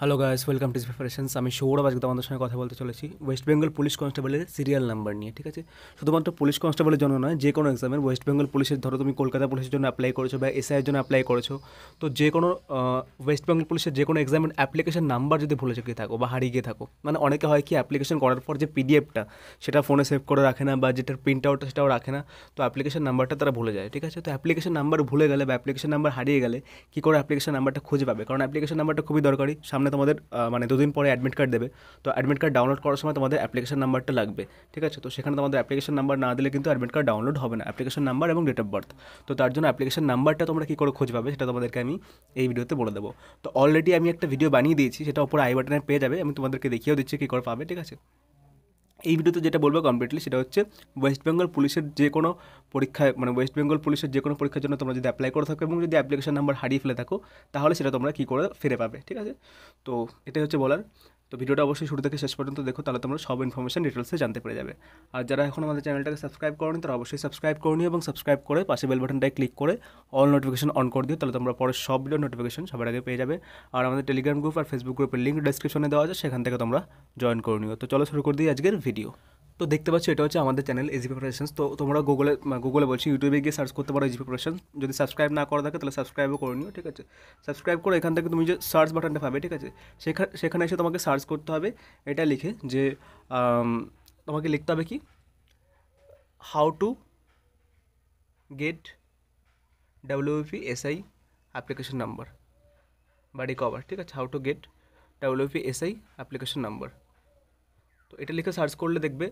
hello guys welcome to preparations আমি সৌরভ আজকে তোমাদের সঙ্গে কথা বলতে চলেছি ওয়েস্ট বেঙ্গল পুলিশ কনস্টেবলের সিরিয়াল নাম্বার নিয়ে ঠিক আছে শুধুমাত্র পুলিশ কনস্টেবলের জন্য নয় যে কোনো এক্সামের ওয়েস্ট বেঙ্গল পুলিশের ধরো তুমি কলকাতা পুলিশের জন্য অ্যাপ্লাই করেছো বা এসআইয়ের জন্য অ্যাপ্লাই করেছো তো যে কোনো ওয়েস্ট বেঙ্গল পুলিশের যে কোনো এক্সামের অ্যাপ্লিকেশন নাম্বার যদি ভুলে গিয়ে থাকো বা হারিয়ে গিয়ে থাকো মানে অনেকে হয় কি অ্যাপ্লিকেশন করার পর যে পিডিএফটা সেটা ফোনে সেভ করে রাখে না বা যেটার প্রিন্ট আউটটা সেটাও রাখে না তো অ্যাপ্লিকেশন নাম্বারটা তারা ভুলে যায় ঠিক আছে তো অ্যাপ্লিকেশন নাম্বার ভুলে গেলে বা অ্যাপ্লিকেশন নাম্বার হারিয়ে গেলে কী করে অ্যাপ্লিকেশন নাম্বারটা খুঁজে পাবে কারণ অ্যাপ্লিকেশন নাম্বারটা খুবই দরকারি সামনে ওখানে তোমাদের মানে দুদিন পরে অ্যাডমিট কার্ড দেবে তো অ্যাডমিট কার্ড ডাউনলোড করার সময় তোমাদের অ্যাপ্লিকেশন নাম্বারটা লাগবে ঠিক আছে তো সেখানে তোমাদের অ্যাপ্লিকেশন নাম্বার না দিলে কিন্তু অ্যাডমিট কার্ড ডাউনলোড হবে না অ্যাপ্লিকেশন নাম্বার এবং ডেট অফ বার্থ তো তার জন্য অ্যাপ্লিকেশন নাম্বারটা তোমরা কী করে খোঁজ পাবে সেটা তোমাদেরকে আমি এই ভিডিওতে বলে দেবো তো অলরেডি আমি একটা ভিডিও বানিয়ে দিয়েছি সেটা ওপরে আই বাটনে পেয়ে যাবে আমি তোমাদেরকে দেখিয়েও দিচ্ছি কী করে পাবে ঠিক আছে এই ভিডিওতে যেটা বলবো কমপ্লিটলি সেটা হচ্ছে ওয়েস্ট বেঙ্গল পুলিশের যে কোনো পরীক্ষায় মানে ওয়েস্ট বেঙ্গল পুলিশের যে কোনো পরীক্ষার জন্য তোমরা যদি অ্যাপ্লাই করে থাকো এবং যদি অ্যাপ্লিকেশন নাম্বার হারিয়ে ফেলে থাকো তাহলে সেটা তোমরা কী করে ফিরে পাবে ঠিক আছে তো এটাই হচ্ছে বলার তো ভিডিওটা অবশ্যই শুরু থেকে শেষ পর্যন্ত দেখো তাহলে তোমরা সব ইনফরমেশন ডিটেলসে জানতে পেরে যাবে আর যারা এখন আমাদের চ্যানেলটাকে সাবস্ক্রাইব করনি তারা অবশ্যই সাবস্ক্রাইব করনি এবং সাবস্ক্রাইব করে পাশে বেল বাটনটায় ক্লিক করে অল নোটিফিকেশন অন করে দিও তাহলে তোমরা পরে সব ভিডিও নোটিফিকেশন সবার আগে পেয়ে যাবে আর আমাদের টেলিগ্রাম গ্রুপ আর ফেসবুক গ্রুপের লিঙ্ক ডেসক্রিপশনে দেওয়া আছে সেখান থেকে তোমরা জয়েন করে নিও তো চলো শুরু করে দিই আজকের ভিডিও তো দেখতে পাচ্ছ এটা হচ্ছে আমাদের চ্যানেল এজি প্রিপারেশনস তো তোমরা গুগলে গুগলে বলছি ইউটিউবে গিয়ে সার্চ করতে পারো এজি প্রিপারেশন যদি সাবস্ক্রাইব না করা থাকে তাহলে সাবস্ক্রাইবও করে নিও ঠিক আছে সাবস্ক্রাইব করে এখান থেকে তুমি যে সার্চ বাটনটা পাবে ঠিক আছে সেখানে সেখানে এসে তোমাকে সার্চ করতে হবে এটা লিখে যে তোমাকে লিখতে হবে কি how to get WP SI application number বাড়ি কভার ঠিক আছে how to get WP SI application number তো এটা লিখে সার্চ করলে দেখবে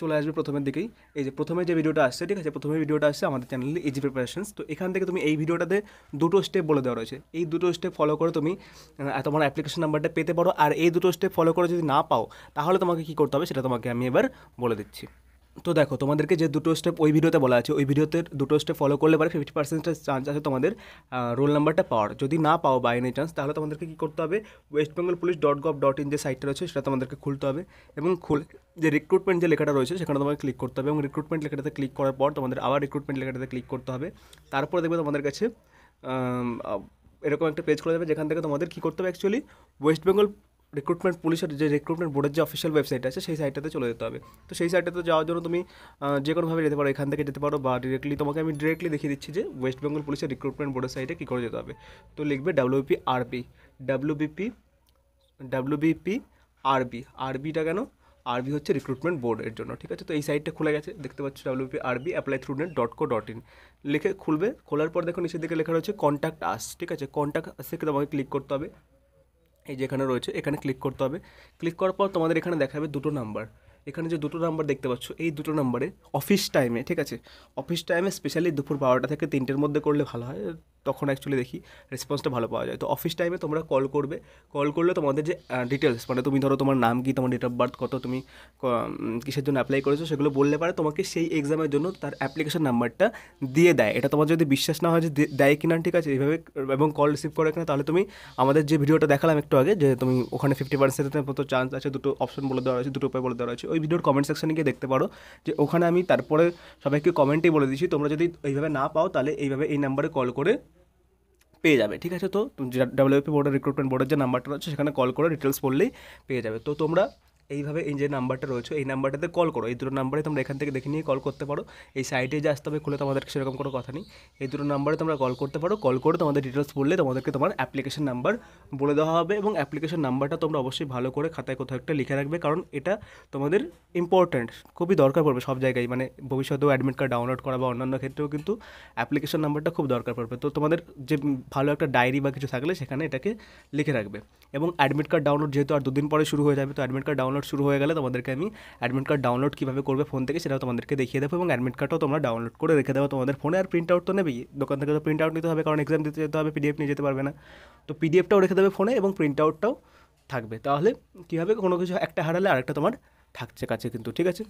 চলে আসবে প্রথমের দিকেই এই যে প্রথমে যে ভিডিওটা আসছে ঠিক আছে প্রথমে ভিডিওটা আসছে আমাদের চ্যানেলে ইজি প্রিপারেশনস তো এখান থেকে তুমি এই ভিডিওটাতে দুটো স্টেপ বলে দেওয়া রয়েছে এই দুটো স্টেপ ফলো করে তুমি তোমার অ্যাপ্লিকেশন নাম্বারটা পেতে পারো আর এই দুটো স্টেপ ফলো করে যদি না পাও তাহলে তোমাকে কী করতে হবে সেটা তোমাকে আমি এবার বলে দিচ্ছি তো দেখো তোমাদেরকে যে দুটো স্টেপ ওই ভিডিওতে বলা আছে ওই ভিডিওতে দুটো স্টেপ ফলো করলে পারে ফিফটি পার্সেন্টের চান্স আছে তোমাদের রোল নাম্বারটা পাওয়ার যদি না পাও বাই এনি চান্স তাহলে তোমাদেরকে কী করতে হবে West Bengal police dot gov dot in যে সাইটটা রয়েছে সেটা তোমাদেরকে খুলতে হবে এবং খুল যে রিক্রুটমেন্ট যে লেখাটা রয়েছে সেখানে তোমাকে ক্লিক করতে হবে এবং রিক্রুটমেন্ট লেখাটাতে ক্লিক করার পর তোমাদের আবার রিক্রুটমেন্ট লেখাটাতে ক্লিক করতে হবে তারপরে দেখবে তোমাদের কাছে এরকম একটা পেজ খোলা যাবে যেখান থেকে তোমাদের কী করতে হবে অ্যাকচুয়ালি ওয়েস্ট বেঙ্গল রিক্রুটমেন্ট পুলিশের যে রিক্রুটমেন্ট বোর্ডের যে অফিসিয়াল ওয়েবসাইট আছে সেই সাইটটাতে চলে যেতে হবে তো সেই সাইটটাতে যাওয়ার জন্য তুমি যে কোনোভাবে যেতে পারো এখান থেকে যেতে পারো বা ডিরেক্টলি তোমাকে আমি ডিরেক্টলি দেখিয়ে দিচ্ছি যে ওয়েস্ট বেঙ্গল পুলিশের রিক্রুটমেন্ট বোর্ডের সাইটে কী করে যেতে হবে তো লিখবে ডাব্লিউপি আরবি ডাব্লিউবিপি ডাব্লিউবিপি আরবি আরবিটা কেন আরবি হচ্ছে রিক্রুটমেন্ট বোর্ডের জন্য ঠিক আছে তো এই সাইটটা খুলে গেছে দেখতে পাচ্ছ WP RB apply through net dot co dot in লিখে খুলবে খোলার পর দেখো নিচের দিকে লেখা রয়েছে কন্ট্যাক্ট আস ঠিক আছে কন্ট্যাক্ট আসে তোমাকে ক্লিক করতে হবে এই যেখানে রয়েছে এখানে ক্লিক করতে হবে ক্লিক করার পর তোমাদের এখানে দেখাবে দুটো নাম্বার এখানে যে দুটো নাম্বার দেখতে পাচ্ছ এই দুটো নাম্বারে অফিস টাইমে ঠিক আছে অফিস টাইমে স্পেশালি দুপুর বারোটা থেকে তিনটের মধ্যে করলে ভালো হয় তখন অ্যাকচুয়ালি দেখি রেসপন্সটা ভালো পাওয়া যায় তো অফিস টাইমে তোমরা কল করবে কল করলে তোমাদের যে ডিটেলস মানে তুমি ধরো তোমার নাম কি তোমার ডেট অফ বার্থ কত তুমি কিসের জন্য অ্যাপ্লাই করেছো সেগুলো বললে পারে তোমাকে সেই এক্সামের জন্য তার অ্যাপ্লিকেশন নাম্বারটা দিয়ে দেয় এটা তোমার যদি বিশ্বাস না হয় যে দেয় কিনা ঠিক আছে এইভাবে এবং কল রিসিভ করে কিনা তাহলে তুমি আমাদের যে ভিডিওটা দেখালাম একটু আগে যে তুমি ওখানে ফিফটি পার্সেন্টের মতো চান্স আছে দুটো অপশন বলে দেওয়া আছে দুটো উপায় বলে দেওয়া আছে ওই ভিডিওর কমেন্ট সেকশনে গিয়ে দেখতে পারো যে ওখানে আমি তারপরে সবাইকে কমেন্টেই বলে দিচ্ছি তোমরা যদি এইভাবে না পাও তাহলে এইভাবে এই নাম্বারে কল করে পেয়ে যাবে ঠিক আছে তো ডাব্লিউপি বোর্ডের রিক্রুটমেন্ট বোর্ডের যে নাম্বারটা রয়েছে সেখানে কল করে ডিটেলস পড়লেই পেয়ে যাবে তো তোমরা এইভাবে এই যে নাম্বারটা রয়েছে এই নাম্বারটাতে কল করো এই দুটো নাম্বারে তোমরা এখান থেকে দেখে নিয়ে কল করতে পারো এই সাইটে যে আসতে হবে খুলে তোমাদেরকে সেরকম কোনো কথা নেই এই দুটো নাম্বারে তোমরা কল করতে পারো কল করে তোমাদের ডিটেলস বললে তোমাদেরকে তোমার অ্যাপ্লিকেশন নাম্বার বলে দেওয়া হবে এবং অ্যাপ্লিকেশন নাম্বারটা তোমরা অবশ্যই ভালো করে খাতায় কোথাও একটা লিখে রাখবে কারণ এটা তোমাদের ইম্পর্ট্যান্ট খুবই দরকার পড়বে সব জায়গায় মানে ভবিষ্যতেও অ্যাডমিট কার্ড ডাউনলোড করা বা অন্যান্য ক্ষেত্রেও কিন্তু অ্যাপ্লিকেশন নাম্বারটা খুব দরকার পড়বে তো তোমাদের যে ভালো একটা ডায়েরি বা কিছু থাকলে সেখানে এটাকে লিখে রাখবে এবং অ্যাডমিট কার্ড ডাউনলোড যেহেতু আর দুদিন পরে শুরু হয়ে যাবে তো অ্যাডমিট কার্ড ডাউনলোড শুরু হয়ে গেলে তোমাদেরকে আমি অ্যাডমিট কার্ড ডাউনলোড কীভাবে করবে ফোন থেকে সেটাও তোমাদেরকে দেখিয়ে দেবো এবং অ্যাডমিট কার্ডটাও তোমরা ডাউনলোড করে রেখে দেবো তোমাদের ফোনে আর প্রিন্ট আউট তো নেবেই দোকান থেকে তো প্রিন্ট আউট নিতে হবে কারণ এক্সাম দিতে যেতে হবে পিডিএফ নিয়ে যেতে পারবে না তো পিডিএফটাও রেখে দেবে ফোনে এবং প্রিন্ট আউটটাও থাকবে তাহলে কীভাবে কোনো কিছু একটা হারালে আরেকটা তোমার থাকছে কাছে কিন্তু ঠিক আছে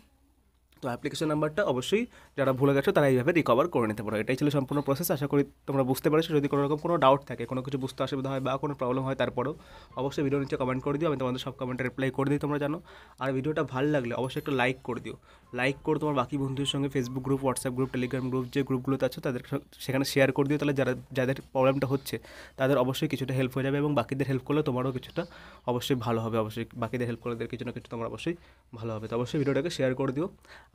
তো অ্যাপ্লিকেশন নাম্বারটা অবশ্যই যারা ভুলে গেছো তারা এইভাবে রিকভার করে নিতে পারো এটাই ছিল সম্পূর্ণ প্রসেস আশা করি তোমরা বুঝতে পারছো যদি কোনো রকম কোনো ডাউট থাকে কোনো কিছু বুঝতে অসুবিধা হয় বা কোনো প্রবলেম হয় তারপরেও অবশ্যই ভিডিও নিচে কমেন্ট করে দিও আমি তোমাদের সব কমেন্টে রিপ্লাই করে দিই তোমরা জানো আর ভিডিওটা ভালো লাগলে অবশ্যই একটা লাইক করে দিও লাইক করে তোমার বাকি বন্ধুদের সঙ্গে Facebook group WhatsApp group Telegram group যে গ্রুপগুলোতে আছো তাদের সেখানে শেয়ার করে দিও তাহলে যারা যাদের প্রবলেমটা হচ্ছে তাদের অবশ্যই কিছুটা হেল্প হয়ে যাবে এবং বাকিদের হেল্প করলে তোমারও কিছুটা অবশ্যই ভালো হবে অবশ্যই বাকিদের হেল্প করলে কিছু না কিছু তোমার অবশ্যই ভালো হবে তো অবশ্যই ভিডিওটাকে শেয়ার করে দিও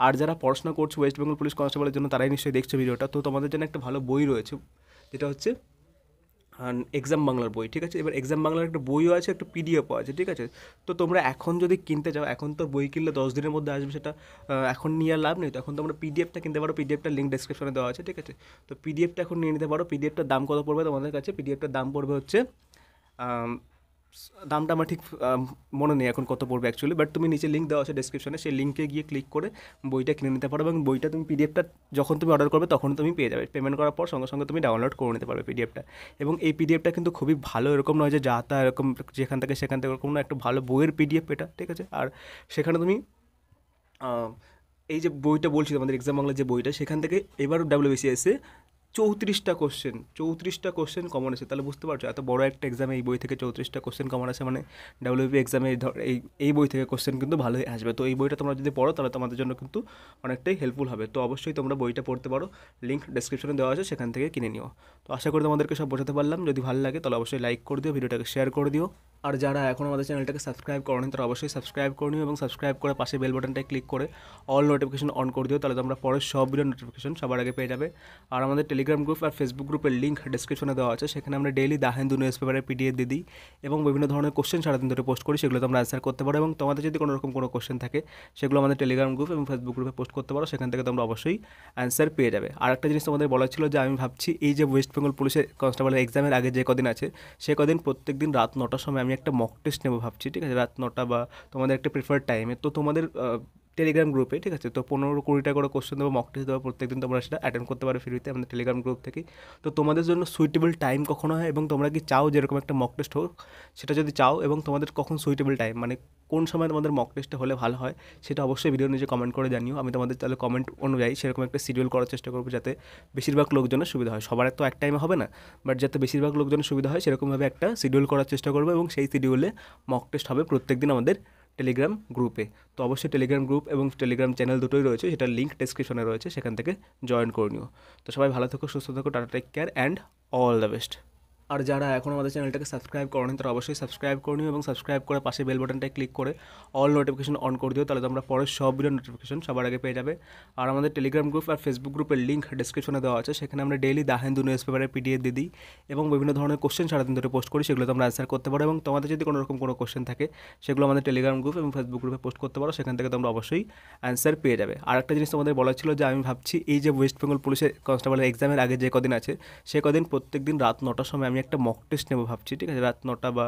আর যারা পড়াশোনা করছে ওয়েস্ট বেঙ্গল পুলিশ কনস্টেবলের জন্য তারাই নিশ্চয়ই দেখছে ভিডিওটা তো তোমাদের জন্য একটা ভালো বই রয়েছে যেটা হচ্ছে এক্সাম বাংলার বই ঠিক আছে এবার এক্সাম বাংলার একটা বইও আছে একটা পিডিএফও আছে ঠিক আছে তো তোমরা এখন যদি কিনতে চাও এখন তো বই কিনলে দশ দিনের মধ্যে আসবে সেটা এখন নিয়ে লাভ নেই তো এখন তোমরা পিডিএফটা কিনতে পারো পিডিএফটা লিঙ্ক ডিসক্রিপশনে দেওয়া আছে ঠিক আছে তো পিডিএফটা এখন নিয়ে নিতে পারো পিডিএফটার দাম কত পড়বে তোমাদের কাছে পিডিএফটার দাম পড়বে হচ্ছে দামটা আমার ঠিক মনে নেই এখন কত পড়বে অ্যাকচুয়ালি বাট তুমি নিচে লিঙ্ক দেওয়া আছে ডিসক্রিপশনে সেই লিঙ্কে গিয়ে ক্লিক করে বইটা কিনে নিতে পারো এবং বইটা তুমি পিডিএফটা যখন তুমি অর্ডার করবে তখন তুমি পেয়ে যাবে পেমেন্ট করার পর সঙ্গে সঙ্গে তুমি ডাউনলোড করে নিতে পারবে পিডিএফটা এবং এই পিডিএফটা কিন্তু খুবই ভালো এরকম নয় যে যা তা এরকম যেখান থেকে সেখান থেকে এরকম না একটা ভালো বইয়ের পিডিএফ এটা ঠিক আছে আর সেখানে তুমি এই যে বইটা বলছি আমাদের এক্সাম বাংলার যে বইটা সেখান থেকে এবার ডাব্লিউবিসিএসে চৌত্রিশটা কোশ্চেন চৌত্রিশটা কোশ্চেন কমন আছে তাহলে বুঝতে পারছো এত বড় একটা এক্সামে এই বই থেকে চৌত্রিশটা কোশ্চেন কমন আছে মানে ডাব্লিউপি এক্সামে এই এই বই থেকে কোশ্চেন কিন্তু ভালোই আসবে তো এই বইটা তোমরা যদি পড়ো তাহলে তোমাদের জন্য কিন্তু অনেকটাই হেল্পফুল হবে তো অবশ্যই তোমরা বইটা পড়তে পারো লিঙ্ক ডিসক্রিপশনে দেওয়া আছে সেখান থেকে কিনে নিও তো আশা করি তোমাদেরকে সব বোঝাতে পারলাম যদি ভালো লাগে তাহলে অবশ্যই লাইক করে দিও ভিডিওটাকে শেয়ার করে দিও আর যারা এখন আমাদের চ্যানেলটাকে সাবস্ক্রাইব করেনি তারা অবশ্যই সাবস্ক্রাইব করে নিও এবং সাবস্ক্রাইব করে পাশে বেল বাটনটায় ক্লিক করে অল নোটিফিকেশন অন করে দিও তাহলে তোমরা পরে সব ভিডিও নোটিফিকেশন সবার আগে পেয়ে যাবে আর আমাদের টেলিগ্রাম টেলিগ্রাম গ্রুপ আর ফেসবুক গ্রুপের লিঙ্ক ডিসক্রিপশনে দেওয়া আছে সেখানে আমরা ডেলি দা হিন্দু নিউজ পেপারের পিডিএফ দিয়ে দিই এবং বিভিন্ন ধরনের কোশ্চেন সারাদিন ধরে পোস্ট করি সেগুলো তোমরা অ্যান্সার করতে পারো এবং তোমাদের যদি কোনো রকম কোনো কোশ্চেন থাকে সেগুলো আমাদের টেলিগ্রাম গ্রুপ এবং ফেসবুক গ্রুপে পোস্ট করতে পারো সেখান থেকে তোমরা অবশ্যই অ্যান্সার পেয়ে যাবে আর একটা জিনিস তোমাদের বলা ছিল যে আমি ভাবছি এই যে ওয়েস্ট বেঙ্গল পুলিশের কনস্টেবলের এক্সামের আগে যে কদিন আছে সে কদিন প্রত্যেক দিন রাত নটার সময় আমি একটা মক টেস্ট নেবো ভাবছি ঠিক আছে রাত নটা বা তোমাদের একটা প্রিফার টাইমে তো তোমাদের টেলিগ্রাম গ্রুপে ঠিক আছে তো পনেরো কুড়িটা করে কোশ্চেন দেবো মক টেস্ট দেবো প্রত্যেকদিন তোমরা সেটা অ্যাটেন্ড করতে পারো ফ্রিতে আমাদের টেলিগ্রাম গ্রুপ থেকে তো তোমাদের জন্য সুইটেবল টাইম কখনো হয় এবং তোমরা কি চাও যেরকম একটা মক টেস্ট হোক সেটা যদি চাও এবং তোমাদের কখন সুইটেবল টাইম মানে কোন সময় তোমাদের মক টেস্টে হলে ভালো হয় সেটা অবশ্যই ভিডিও নিজে কমেন্ট করে জানিও আমি তোমাদের তাহলে কমেন্ট অনুযায়ী সেরকম একটা সিডিউল করার চেষ্টা করবো যাতে বেশিরভাগ লোকজনের সুবিধা হয় সবার তো এক টাইমে হবে না বাট যাতে বেশিরভাগ লোকজনের সুবিধা হয় সেরকমভাবে একটা শিডিউল করার চেষ্টা করবো এবং সেই সিডিউলে মক টেস্ট হবে প্রত্যেক দিন আমাদের টেলিগ্রাম গ্রুপে তো অবশ্যই টেলিগ্রাম গ্রুপ এবং টেলিগ্রাম চ্যানেল দুটোই রয়েছে সেটার লিঙ্ক ডিসক্রিপশনে রয়েছে সেখান থেকে জয়েন করে নিও তো সবাই ভালো থেকো সুস্থ থেকো ta ta take care and all the best আর যারা এখন আমাদের চ্যানেলটাকে সাবস্ক্রাইব করেনি তারা অবশ্যই সাবস্ক্রাইব করে নিও এবং সাবস্ক্রাইব করে পাশে বেল বাটনটায় ক্লিক করে অল নোটিফিকেশন অন করে দিও তাহলে তোমরা পরের সব ভিডিও নোটিফিকেশন সবার আগে পেয়ে যাবে আর আমাদের টেলিগ্রাম গ্রুপ আর ফেসবুক গ্রুপের লিঙ্ক ডিসক্রিপশনে দেওয়া আছে সেখানে আমরা ডেইলি দা হিন্দু নিউজ পেপারের পিডিএফ দিয়ে দিই এবং বিভিন্ন ধরনের কোশ্চেন সারাদিন ধরে পোস্ট করি সেগুলো তোমরা অ্যান্সার করতে পারো এবং তোমাদের যদি কোনো রকম কোনো কোশ্চেন থাকে সেগুলো আমাদের টেলিগ্রাম গ্রুপ এবং ফেসবুক গ্রুপে পোস্ট করতে পারো সেখান থেকে তোমরা অবশ্যই অ্যান্সার পেয়ে যাবে আর একটা জিনিস তোমাদের বলা ছিল যে আমি ভাবছি এই যে ওয়েস্ট বেঙ্গল পুলিশের কনস্টেবলের এক্সামের আগে যে কদিন আছে সে কদিন প্রত্যেক দিন রাত নটার সময় আমি एकटा मॉक टेस्ट नेबो ভাবছি ঠিক আছে রাত 9টা বা